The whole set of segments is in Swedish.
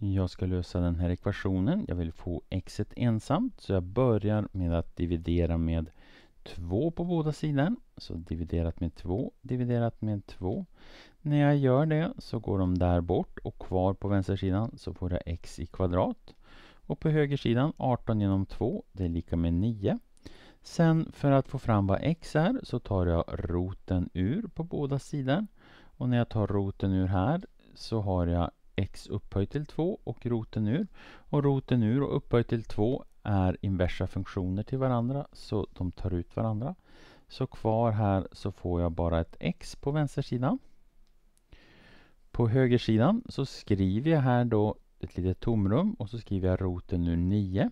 Jag ska lösa den här ekvationen. Jag vill få x ensamt så jag börjar med att dividera med 2 på båda sidor. Så dividerat med 2, dividerat med 2. När jag gör det så går de där bort och kvar på vänstersidan så får jag x i kvadrat. Och på högersidan 18 genom 2, det är lika med 9. Sen för att få fram vad x är så tar jag roten ur på båda sidor. Och när jag tar roten ur här så har jag x upphöjt till 2 och roten ur. Och roten ur och upphöjt till 2 är inversa funktioner till varandra så de tar ut varandra. Så kvar här så får jag bara ett x på vänstersidan. På högersidan så skriver jag här då ett litet tomrum och så skriver jag roten ur 9.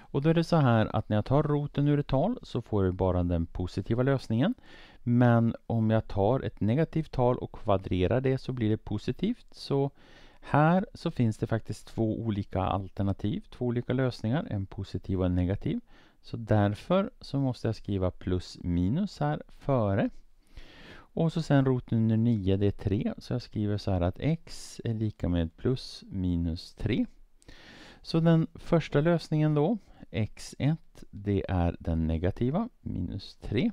Och då är det så här att när jag tar roten ur ett tal så får jag bara den positiva lösningen. Men om jag tar ett negativt tal och kvadrerar det så blir det positivt. Så här så finns det faktiskt två olika alternativ, två olika lösningar, en positiv och en negativ. Så därför så måste jag skriva plus minus här före. Och så sen rot under 9, det är 3. Så jag skriver så här att x är lika med plus minus 3. Så den första lösningen då, x1, det är den negativa, minus 3.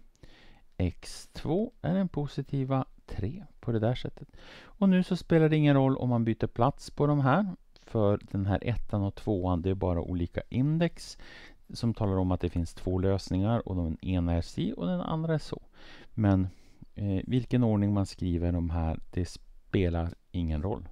x2 är den positiva, 3 på det där sättet. Och nu så spelar det ingen roll om man byter plats på de här. För den här ettan och tvåan, det är bara olika index som talar om att det finns två lösningar och den ena är si och den andra är så. Men eh, vilken ordning man skriver de här, det spelar ingen roll.